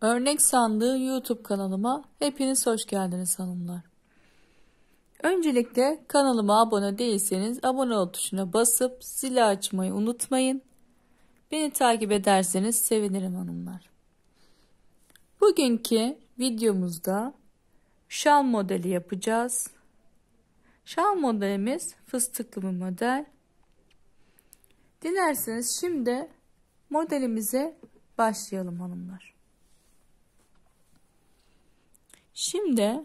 Örnek sandığı YouTube kanalıma hepiniz hoş geldiniz hanımlar. Öncelikle kanalıma abone değilseniz abone ol tuşuna basıp zili açmayı unutmayın. Beni takip ederseniz sevinirim hanımlar. Bugünkü videomuzda şal modeli yapacağız. Şal modelimiz fıstıklı bir model. Dilerseniz şimdi modelimize başlayalım hanımlar. Şimdi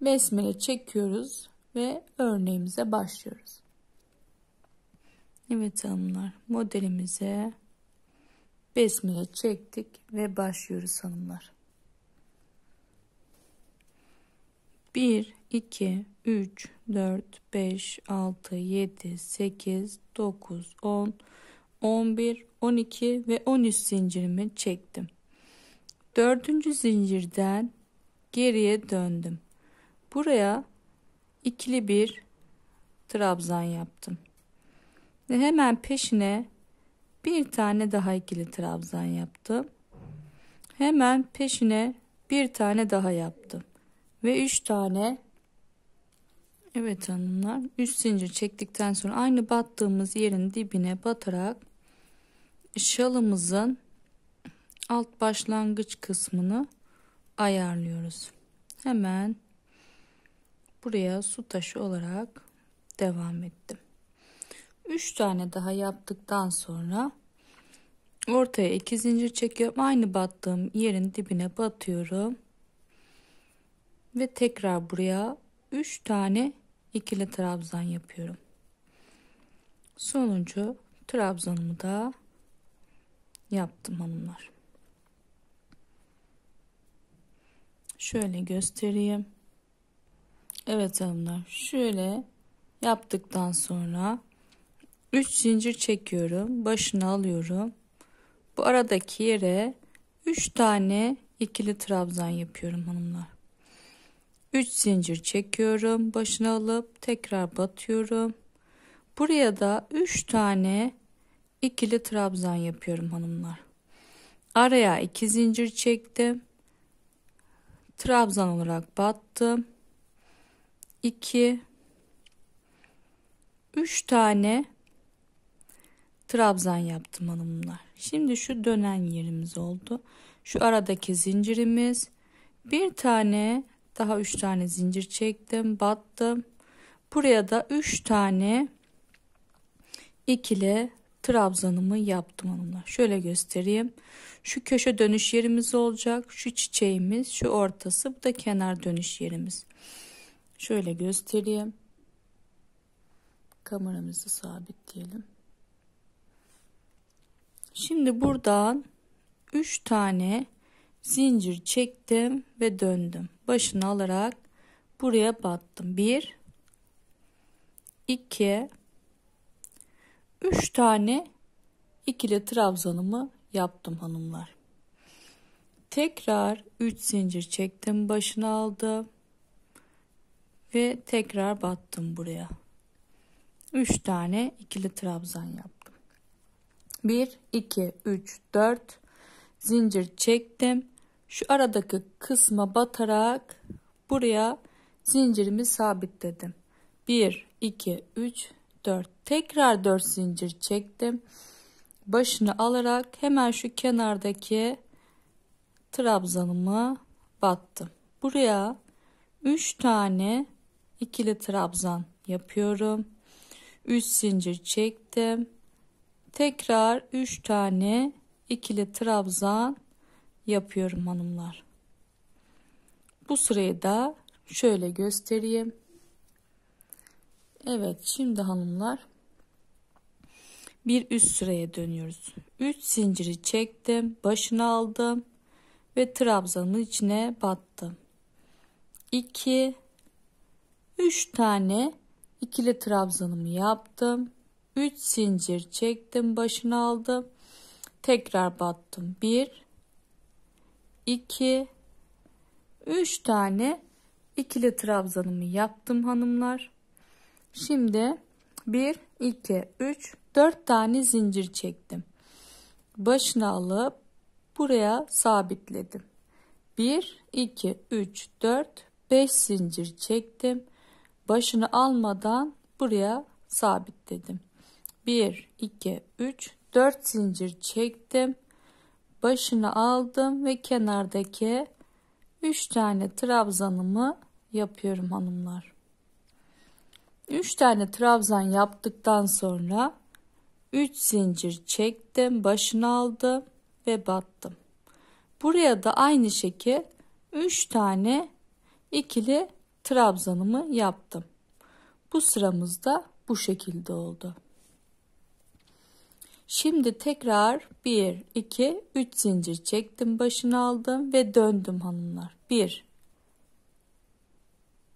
besmele çekiyoruz ve örneğimize başlıyoruz. Evet hanımlar modelimize besmele çektik ve başlıyoruz hanımlar. 1, 2, 3, 4, 5, 6, 7, 8, 9, 10, 11, 12 ve 13 zincirimi çektim. Dördüncü zincirden geriye döndüm. Buraya ikili bir trabzan yaptım. Ve hemen peşine bir tane daha ikili trabzan yaptım. Hemen peşine bir tane daha yaptım. Ve üç tane Evet hanımlar üst zincir çektikten sonra aynı battığımız yerin dibine batarak şalımızın alt başlangıç kısmını ayarlıyoruz. Hemen buraya su taşı olarak devam ettim. 3 tane daha yaptıktan sonra ortaya 2 zincir çekiyorum. Aynı battığım yerin dibine batıyorum. Ve tekrar buraya 3 tane ikili trabzan yapıyorum. Sonuncu trabzanımı da yaptım hanımlar. Şöyle göstereyim. Evet hanımlar şöyle yaptıktan sonra 3 zincir çekiyorum. Başını alıyorum. Bu aradaki yere 3 tane ikili trabzan yapıyorum hanımlar. 3 zincir çekiyorum. Başını alıp tekrar batıyorum. Buraya da 3 tane ikili trabzan yapıyorum hanımlar. Araya 2 zincir çektim. Trabzan olarak battım. 2 3 tane trabzan yaptım hanımlar. Şimdi şu dönen yerimiz oldu. Şu aradaki zincirimiz. Bir tane daha 3 tane zincir çektim, battım. Buraya da 3 tane ikili trabzanımı yaptım hanımlar. Şöyle göstereyim. Şu köşe dönüş yerimiz olacak. Şu çiçeğimiz, şu ortası. Bu da kenar dönüş yerimiz. Şöyle göstereyim. Kameramızı sabitleyelim. Şimdi buradan 3 tane zincir çektim ve döndüm. Başını alarak buraya battım. 1 2 3 tane ikili trabzanımı yaptım hanımlar. Tekrar 3 zincir çektim başına aldı Ve tekrar battım buraya. 3 tane ikili trabzan yaptım. 1, 2, 3, 4 zincir çektim. Şu aradaki kısma batarak buraya zincirimi sabitledim. 1, 2, 3, 4 Tekrar 4 zincir çektim. Başını alarak hemen şu kenardaki trabzanımı battım. Buraya 3 tane ikili trabzan yapıyorum. 3 zincir çektim. Tekrar 3 tane ikili trabzan yapıyorum hanımlar. Bu sırayı da şöyle göstereyim. Evet şimdi hanımlar bir üst sıraya dönüyoruz. 3 zinciri çektim, başını aldım ve trabzanın içine battım. 2 3 tane ikili trabzanımı yaptım. 3 zincir çektim, başını aldım. Tekrar battım. 1 2 3 tane ikili trabzanımı yaptım hanımlar. Şimdi 1 2 3 4 tane zincir çektim. Başını alıp buraya sabitledim. 1 2 3 4 5 zincir çektim. Başını almadan buraya sabitledim. 1 2 3 4 zincir çektim. Başını aldım ve kenardaki 3 tane trabzanımı yapıyorum hanımlar. 3 tane trabzan yaptıktan sonra 3 zincir çektim, başını aldım ve battım. Buraya da aynı şekilde 3 tane ikili trabzanımı yaptım. Bu sıramız da bu şekilde oldu. Şimdi tekrar 1 2 3 zincir çektim, başını aldım ve döndüm hanımlar. 1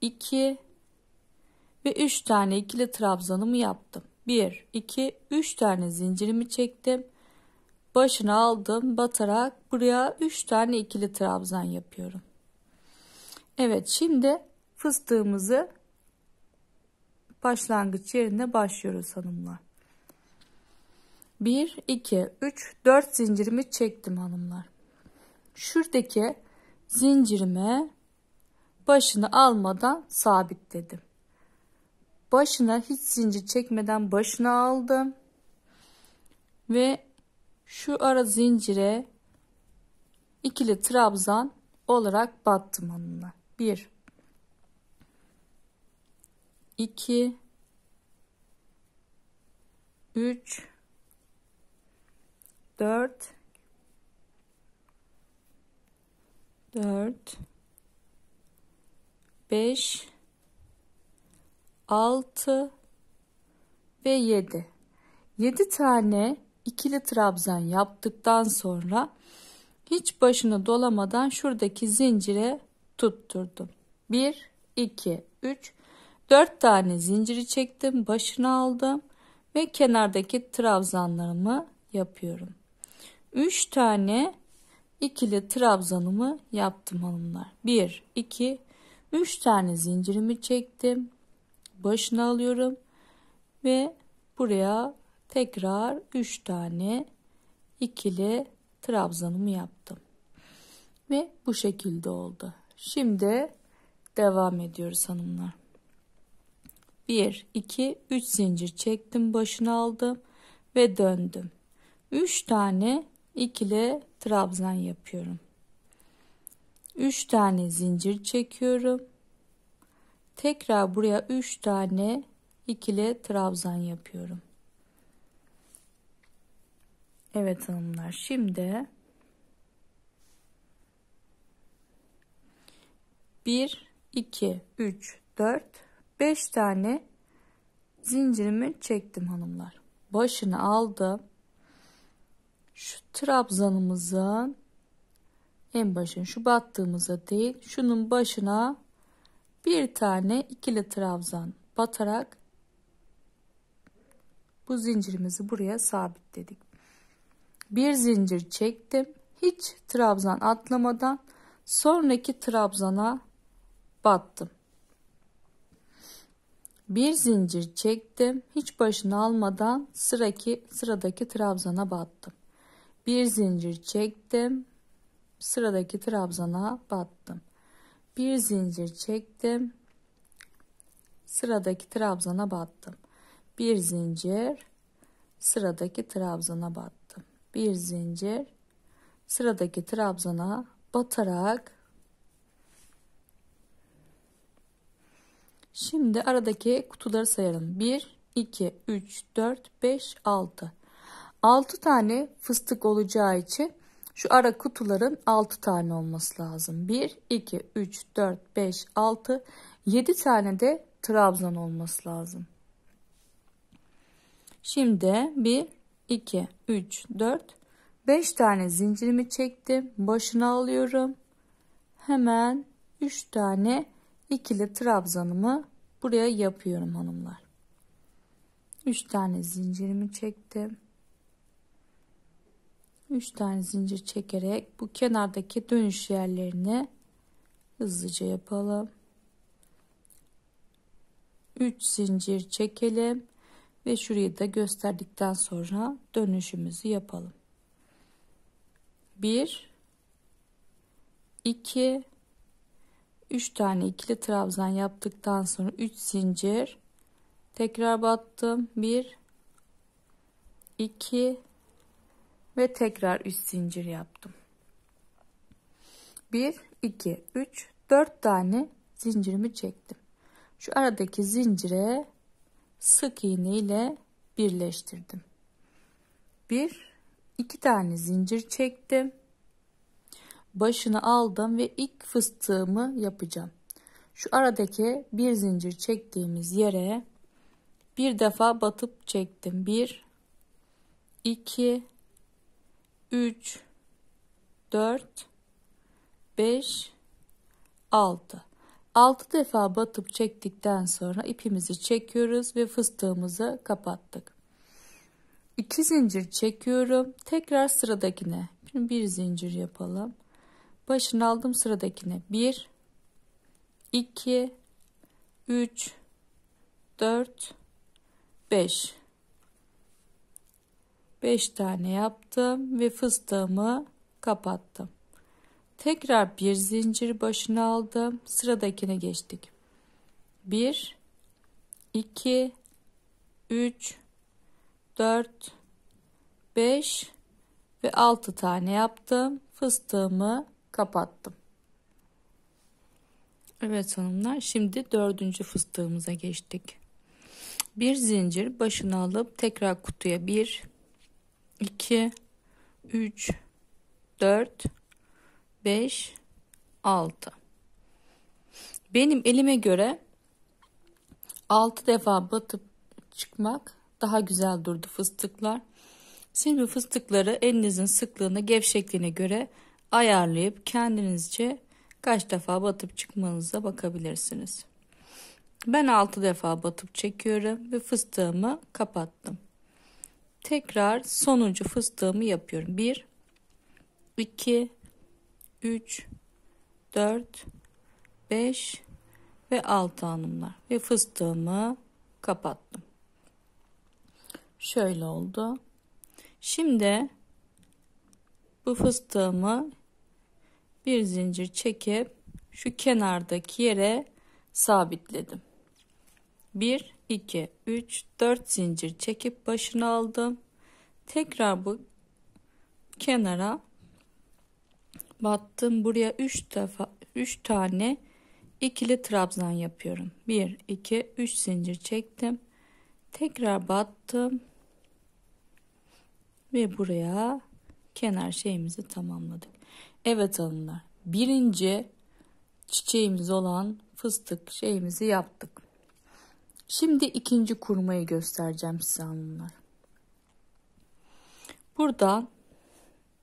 2 ve 3 tane ikili trabzanımı yaptım. 1, 2, 3 tane zincirimi çektim. Başını aldım batarak buraya 3 tane ikili trabzan yapıyorum. Evet şimdi fıstığımızı başlangıç yerine başlıyoruz hanımlar. 1, 2, 3, 4 zincirimi çektim hanımlar. Şuradaki zincirime başını almadan sabitledim başına hiç zincir çekmeden başına aldım. Ve şu ara zincire ikili trabzan olarak battım onunla. 1 2 3 4 4 5 6 ve 7. 7 tane ikili trabzan yaptıktan sonra hiç başını dolamadan şuradaki zincire tutturdum. 1 2 3 4 tane zinciri çektim, başını aldım ve kenardaki trabzanlarımı yapıyorum. 3 tane ikili trabzanımı yaptım hanımlar. 1 2 3 tane zincirimi çektim, başına alıyorum ve buraya tekrar 3 tane ikili trabzanımı yaptım. Ve bu şekilde oldu. Şimdi devam ediyoruz hanımlar. 1 2 3 zincir çektim, başına aldım ve döndüm. 3 tane ikili trabzan yapıyorum. 3 tane zincir çekiyorum Tekrar buraya 3 tane ikili trabzan yapıyorum. Evet hanımlar şimdi bir, iki, üç, dört, beş tane zincirimi çektim hanımlar. Başını aldım. Şu trabzanımızın en başın şu battığımıza değil şunun başına bir tane ikili trabzan batarak bu zincirimizi buraya sabitledik. Bir zincir çektim. Hiç trabzan atlamadan sonraki trabzana battım. Bir zincir çektim. Hiç başını almadan sıraki sıradaki trabzana battım. Bir zincir çektim. Sıradaki trabzana battım bir zincir çektim sıradaki trabzana battım bir zincir sıradaki trabzana battım bir zincir sıradaki trabzana batarak şimdi aradaki kutuları sayalım 1 2 3 4 5 6 6 tane fıstık olacağı için şu ara kutuların 6 tane olması lazım. 1, 2, 3, 4, 5, 6, 7 tane de trabzan olması lazım. Şimdi 1, 2, 3, 4, 5 tane zincirimi çektim. Başına alıyorum. Hemen 3 tane ikili trabzanımı buraya yapıyorum hanımlar. 3 tane zincirimi çektim. 3 tane zincir çekerek bu kenardaki dönüş yerlerini hızlıca yapalım. 3 zincir çekelim ve şurayı da gösterdikten sonra dönüşümüzü yapalım. 1 2 3 tane ikili trabzan yaptıktan sonra 3 zincir tekrar battım. 1 2 ve tekrar üst zincir yaptım. 1 2 3 4 tane zincirimi çektim. Şu aradaki zincire sık iğne ile birleştirdim. 1 bir, 2 tane zincir çektim. Başını aldım ve ilk fıstığımı yapacağım. Şu aradaki bir zincir çektiğimiz yere bir defa batıp çektim. 1 2 3 4 5 6 6 defa batıp çektikten sonra ipimizi çekiyoruz ve fıstığımızı kapattık. 2 zincir çekiyorum. Tekrar sıradakine. Şimdi bir zincir yapalım. Başını aldım sıradakine. 1 2 3 4 5 5 tane yaptım ve fıstığımı kapattım. Tekrar bir zincir başına aldım. Sıradakine geçtik. 1 2 3 4 5 ve 6 tane yaptım. Fıstığımı kapattım. Evet hanımlar şimdi dördüncü fıstığımıza geçtik. Bir zincir başına alıp tekrar kutuya bir 2 3 4 5 6 Benim elime göre 6 defa batıp çıkmak daha güzel durdu fıstıklar. Siz bu fıstıkları elinizin sıklığına, gevşekliğine göre ayarlayıp kendinizce kaç defa batıp çıkmanıza bakabilirsiniz. Ben 6 defa batıp çekiyorum ve fıstığımı kapattım. Tekrar sonuncu fıstığımı yapıyorum. 1 2 3 4 5 ve 6 hanımlar ve fıstığımı kapattım. Şöyle oldu. Şimdi bu fıstığımı bir zincir çekip şu kenardaki yere sabitledim. 1 2, 3, 4 zincir çekip başını aldım. Tekrar bu kenara battım. Buraya 3 defa 3 tane ikili trabzan yapıyorum. 1, 2, 3 zincir çektim. Tekrar battım. Ve buraya kenar şeyimizi tamamladık. Evet hanımlar. Birinci çiçeğimiz olan fıstık şeyimizi yaptık. Şimdi ikinci kurmayı göstereceğim size hanımlar. Buradan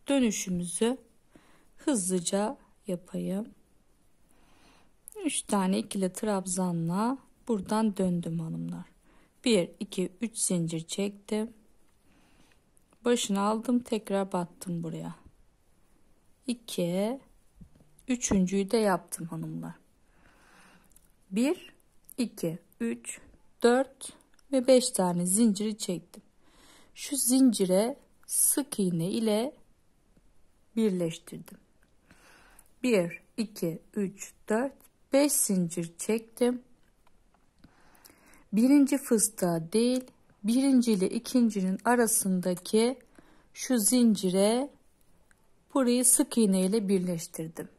dönüşümüzü hızlıca yapayım. 3 tane ikili trabzanla buradan döndüm hanımlar. 1 2 3 zincir çektim. Başını aldım, tekrar battım buraya. 2 Üçüncüyü de yaptım hanımlar. 1 2 3 4 ve 5 tane zinciri çektim. Şu zincire sık iğne ile birleştirdim. 1 2 3 4 5 zincir çektim. Birinci fıstığa değil, birinci ile ikincinin arasındaki şu zincire burayı sık iğne ile birleştirdim.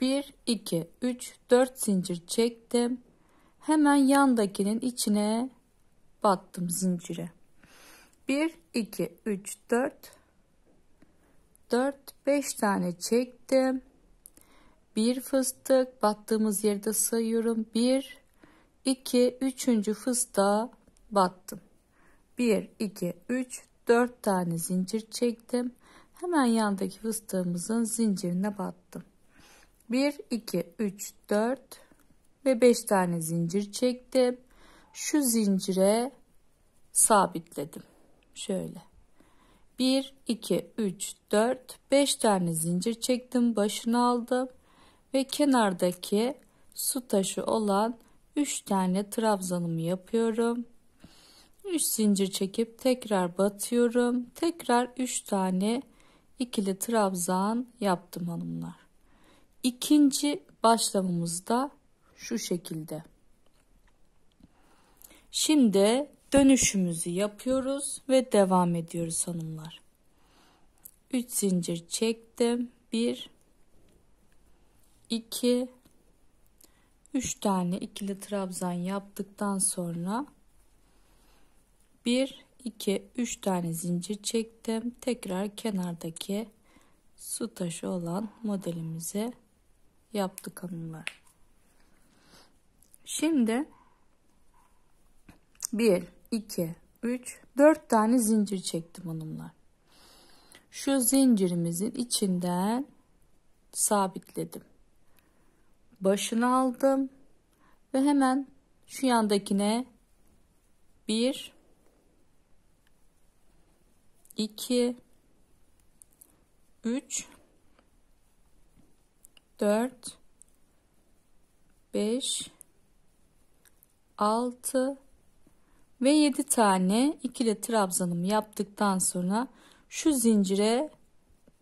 1 2 3 4 zincir çektim hemen yandakinin içine battım zincire. 1 2 3 4 4 5 tane çektim. Bir fıstık battığımız yerde sayıyorum. 1 2 3. fıstığa battım. 1 2 3 4 tane zincir çektim. Hemen yandaki fıstığımızın zincirine battım. 1 2 3 4 ve 5 tane zincir çektim. Şu zincire sabitledim. Şöyle. 1, 2, 3, 4, 5 tane zincir çektim. Başını aldım. Ve kenardaki su taşı olan 3 tane trabzanımı yapıyorum. 3 zincir çekip tekrar batıyorum. Tekrar 3 tane ikili trabzan yaptım hanımlar. İkinci başlamamızda şu şekilde. Şimdi dönüşümüzü yapıyoruz ve devam ediyoruz hanımlar. 3 zincir çektim. 1 2 3 tane ikili trabzan yaptıktan sonra 1 2 3 tane zincir çektim. Tekrar kenardaki su taşı olan modelimize yaptık hanımlar. Şimdi 1, 2, 3, 4 tane zincir çektim hanımlar. Şu zincirimizin içinden sabitledim. Başını aldım ve hemen şu yandakine 1 2 3 4 5 6 ve 7 tane ikili trabzanımı yaptıktan sonra şu zincire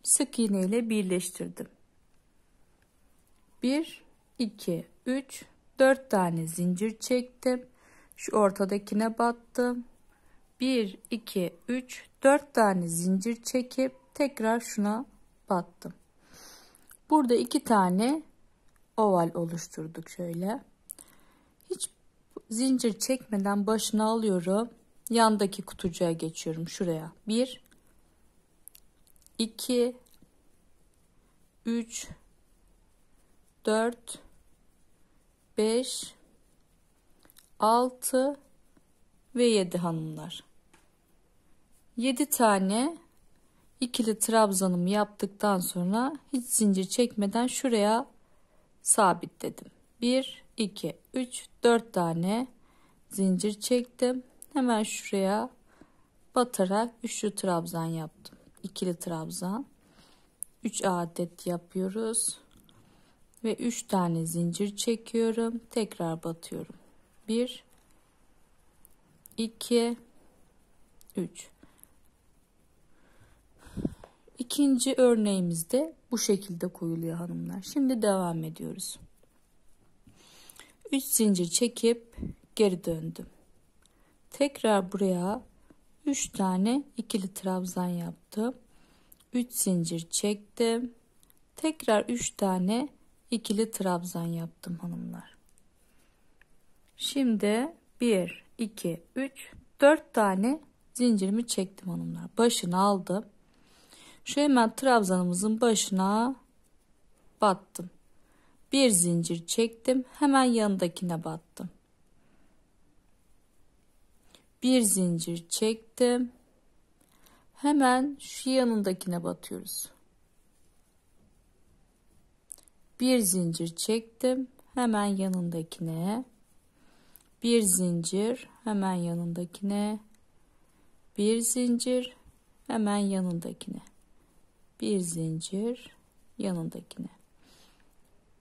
sık iğne ile birleştirdim. 1 2 3 4 tane zincir çektim. Şu ortadakine battım. 1 2 3 4 tane zincir çekip tekrar şuna battım. Burada iki tane oval oluşturduk şöyle. Zincir çekmeden başını alıyorum. Yandaki kutucuğa geçiyorum şuraya. 1 2 3 4 5 6 ve 7 hanımlar. 7 tane ikili trabzanımı yaptıktan sonra hiç zincir çekmeden şuraya sabitledim. 1 2 3 4 tane zincir çektim. Hemen şuraya batarak üçlü trabzan yaptım. ikili trabzan. 3 adet yapıyoruz. Ve 3 tane zincir çekiyorum. Tekrar batıyorum. 1 2 3 İkinci örneğimizde bu şekilde koyuluyor hanımlar. Şimdi devam ediyoruz. 3 zincir çekip geri döndüm. Tekrar buraya 3 tane ikili trabzan yaptım. 3 zincir çektim. Tekrar 3 tane ikili trabzan yaptım hanımlar. Şimdi 1 2 3 4 tane zincirimi çektim hanımlar. Başını aldım. Şu hemen trabzanımızın başına battım. Bir zincir çektim. Hemen yanındakine battım. Bir zincir çektim. Hemen şu yanındakine batıyoruz. Bir zincir çektim. Hemen yanındakine. Bir zincir hemen yanındakine. Bir zincir hemen yanındakine. Bir zincir yanındakine.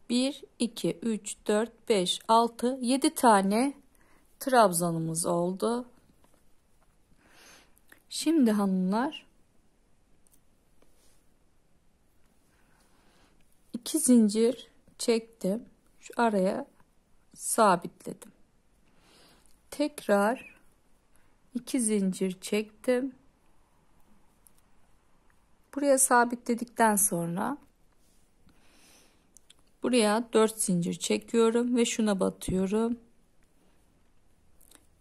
1, 2, 3, 4, 5, 6, 7 tane trabzanımız oldu. Şimdi hanımlar iki zincir çektim. Şu araya sabitledim. Tekrar iki zincir çektim. Buraya sabitledikten sonra Buraya 4 zincir çekiyorum ve şuna batıyorum.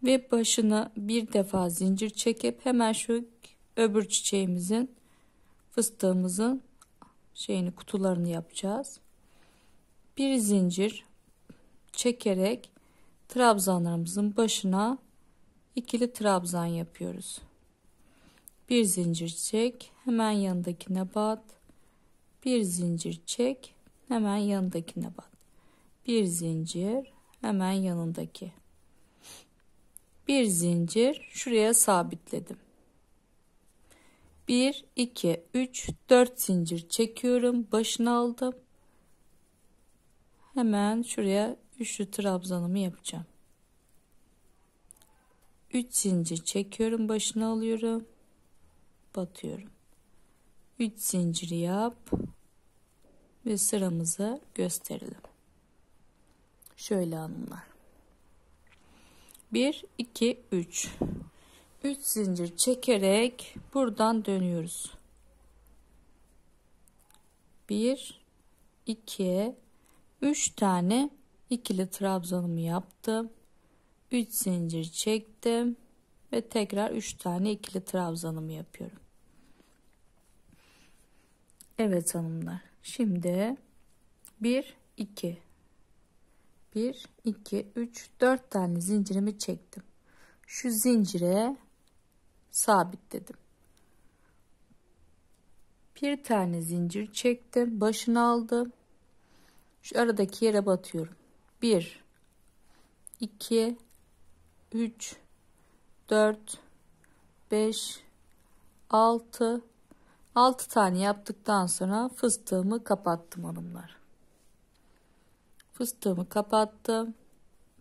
Ve başına bir defa zincir çekip hemen şu öbür çiçeğimizin fıstığımızın şeyini kutularını yapacağız. Bir zincir çekerek trabzanlarımızın başına ikili trabzan yapıyoruz. Bir zincir çek, hemen yanındakine bat. Bir zincir çek, hemen yanındakine bat. Bir zincir hemen yanındaki. Bir zincir şuraya sabitledim. 1 2 3 4 zincir çekiyorum. Başına aldım. Hemen şuraya üçlü trabzanımı yapacağım. 3 zincir çekiyorum. Başına alıyorum. Batıyorum. 3 zincir yap ve sıramızı gösterelim. Şöyle hanımlar. 1 2 3 3 zincir çekerek buradan dönüyoruz. 1 2 3 tane ikili trabzanımı yaptım. 3 zincir çektim ve tekrar 3 tane ikili trabzanımı yapıyorum. Evet hanımlar. Şimdi 1 2 1 2 3 4 tane zincirimi çektim. Şu zincire sabitledim. Bir tane zincir çektim, başını aldım. Şu aradaki yere batıyorum. 1 2 3 4 5 6 6 tane yaptıktan sonra fıstığımı kapattım hanımlar. Fıstığımı kapattım.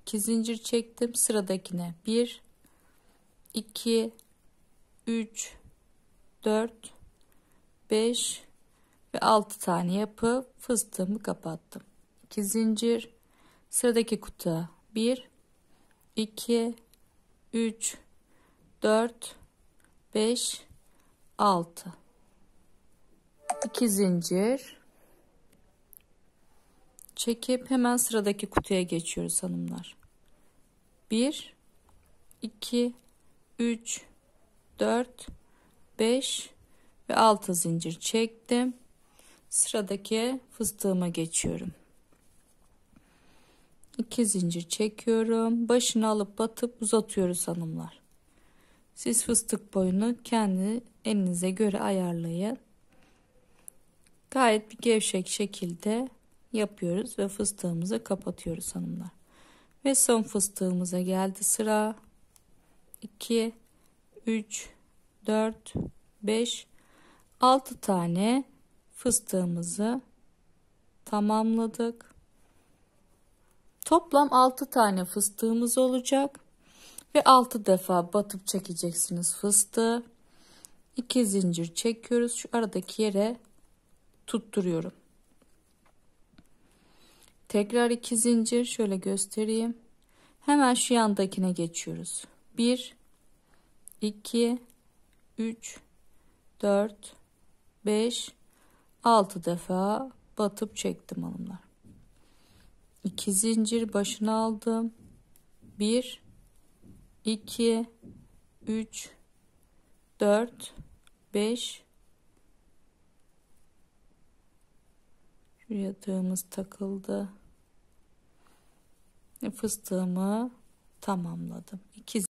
2 zincir çektim. Sıradakine 1 2 3 4 5 ve 6 tane yapı fıstığımı kapattım. 2 zincir. Sıradaki kutuya 1 2 3 4 5 6 2 zincir çekip hemen sıradaki kutuya geçiyoruz hanımlar. 1 2 3 4 5 ve 6 zincir çektim. Sıradaki fıstığıma geçiyorum. 2 zincir çekiyorum. Başını alıp batıp uzatıyoruz hanımlar. Siz fıstık boyunu kendi elinize göre ayarlayın. Gayet bir gevşek şekilde yapıyoruz ve fıstığımızı kapatıyoruz hanımlar. Ve son fıstığımıza geldi sıra. 2, 3, 4, 5, 6 tane fıstığımızı tamamladık. Toplam 6 tane fıstığımız olacak. Ve 6 defa batıp çekeceksiniz fıstığı. 2 zincir çekiyoruz. Şu aradaki yere tutturuyorum. Tekrar iki zincir şöyle göstereyim. Hemen şu yandakine geçiyoruz. 1 2 3 4 5 6 defa batıp çektim hanımlar. 2 zincir başına aldım. 1 2 3 4 5 Şuraya takıldı. Fıstığımı tamamladım. İki